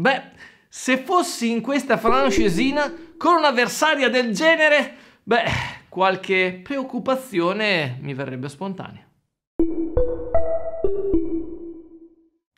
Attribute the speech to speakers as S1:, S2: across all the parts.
S1: Beh, se fossi in questa francesina con un'avversaria del genere, beh, qualche preoccupazione mi verrebbe spontanea.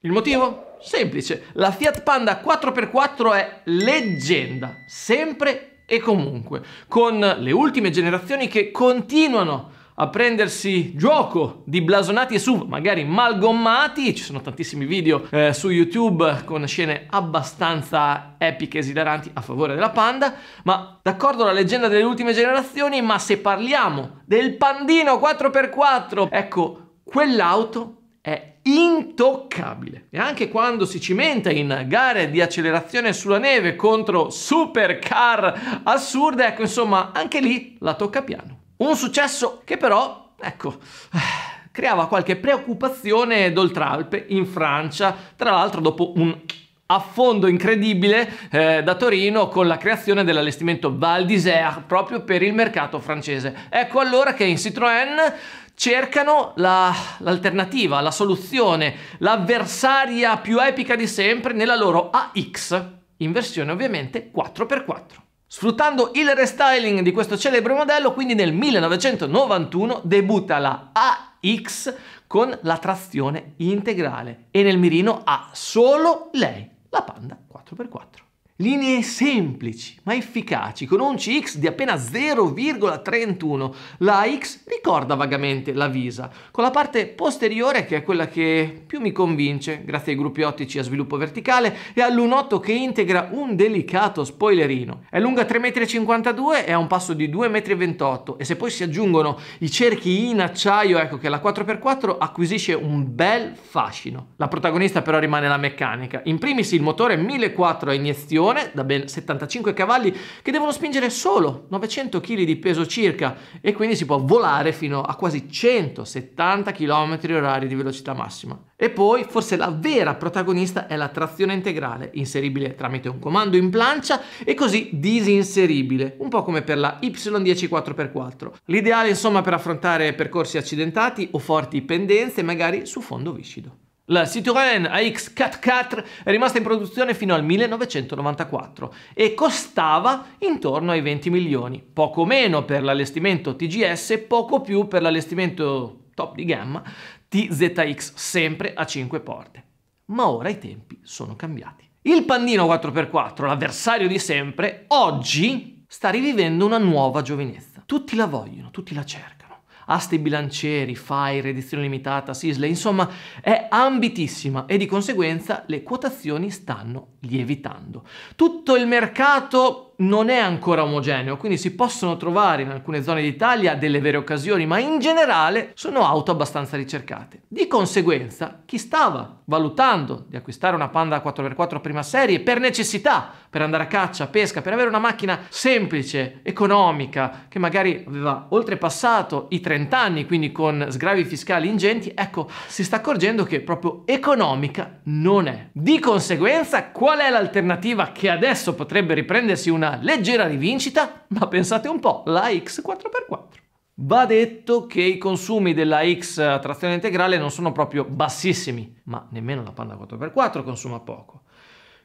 S1: Il motivo? Semplice, la Fiat Panda 4x4 è leggenda, sempre e comunque, con le ultime generazioni che continuano a prendersi gioco di blasonati e su magari malgommati, ci sono tantissimi video eh, su YouTube con scene abbastanza epiche e esilaranti a favore della Panda, ma d'accordo la leggenda delle ultime generazioni, ma se parliamo del Pandino 4x4, ecco, quell'auto è intoccabile. E anche quando si cimenta in gare di accelerazione sulla neve contro supercar assurde, ecco insomma, anche lì la tocca piano. Un successo che però, ecco, eh, creava qualche preoccupazione d'Oltralpe in Francia, tra l'altro dopo un affondo incredibile eh, da Torino con la creazione dell'allestimento Val d'Isère proprio per il mercato francese. Ecco allora che in Citroën cercano l'alternativa, la soluzione, l'avversaria più epica di sempre nella loro AX, in versione ovviamente 4x4. Sfruttando il restyling di questo celebre modello, quindi nel 1991 debutta la AX con la trazione integrale e nel mirino ha solo lei, la Panda Linee semplici ma efficaci, con un CX di appena 0,31. La X ricorda vagamente la Visa, con la parte posteriore che è quella che più mi convince, grazie ai gruppi ottici a sviluppo verticale e all'unotto che integra un delicato spoilerino. È lunga 3,52 m e ha un passo di 2,28 m e se poi si aggiungono i cerchi in acciaio, ecco che la 4x4 acquisisce un bel fascino. La protagonista però rimane la meccanica. In primis il motore 1400 a iniezione motore da ben 75 cavalli che devono spingere solo 900 kg di peso circa e quindi si può volare fino a quasi 170 km h di velocità massima. E poi forse la vera protagonista è la trazione integrale, inseribile tramite un comando in plancia e così disinseribile, un po' come per la Y10 4x4. L'ideale insomma per affrontare percorsi accidentati o forti pendenze magari su fondo viscido. La Citroën AX4 è rimasta in produzione fino al 1994 e costava intorno ai 20 milioni, poco meno per l'allestimento TGS, e poco più per l'allestimento top di gamma TZX, sempre a 5 porte. Ma ora i tempi sono cambiati. Il pandino 4x4, l'avversario di sempre, oggi sta rivivendo una nuova giovinezza. Tutti la vogliono, tutti la cercano aste bilancieri, FIRE, edizione limitata, SISLE, insomma è ambitissima e di conseguenza le quotazioni stanno lievitando. Tutto il mercato non è ancora omogeneo, quindi si possono trovare in alcune zone d'Italia delle vere occasioni, ma in generale sono auto abbastanza ricercate. Di conseguenza, chi stava valutando di acquistare una Panda 4x4 prima serie per necessità, per andare a caccia, pesca, per avere una macchina semplice, economica, che magari aveva oltrepassato i 30 anni, quindi con sgravi fiscali ingenti, ecco, si sta accorgendo che proprio economica non è. Di conseguenza, qual è l'alternativa che adesso potrebbe riprendersi una leggera rivincita, ma pensate un po', la X 4x4. Va detto che i consumi della X a trazione integrale non sono proprio bassissimi, ma nemmeno la Panda 4x4 consuma poco.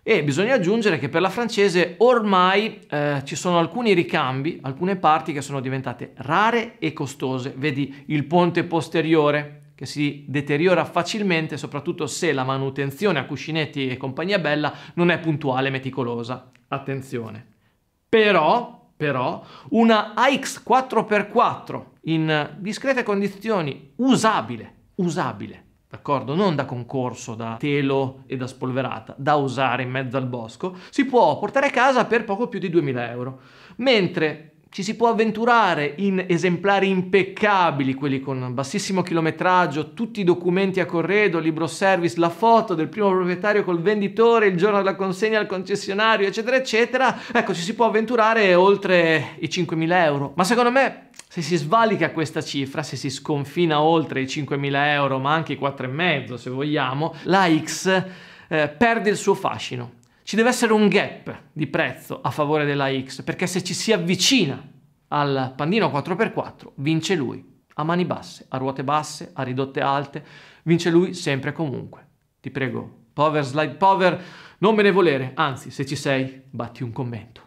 S1: E bisogna aggiungere che per la francese ormai eh, ci sono alcuni ricambi, alcune parti che sono diventate rare e costose. Vedi il ponte posteriore che si deteriora facilmente, soprattutto se la manutenzione a cuscinetti e compagnia bella non è puntuale e meticolosa. Attenzione! però, però una AX 4x4 in discrete condizioni usabile, usabile, d'accordo? Non da concorso, da telo e da spolverata, da usare in mezzo al bosco, si può portare a casa per poco più di 2000 euro. Mentre ci si può avventurare in esemplari impeccabili, quelli con bassissimo chilometraggio, tutti i documenti a corredo, libro service, la foto del primo proprietario col venditore, il giorno della consegna al concessionario, eccetera, eccetera. Ecco, ci si può avventurare oltre i 5.000 euro. Ma secondo me, se si svalica questa cifra, se si sconfina oltre i 5.000 euro, ma anche i 4,5 se vogliamo, la X eh, perde il suo fascino ci deve essere un gap di prezzo a favore della X, perché se ci si avvicina al pandino 4x4 vince lui, a mani basse, a ruote basse, a ridotte alte, vince lui sempre e comunque. Ti prego, power slide power, non me ne volere, anzi se ci sei batti un commento.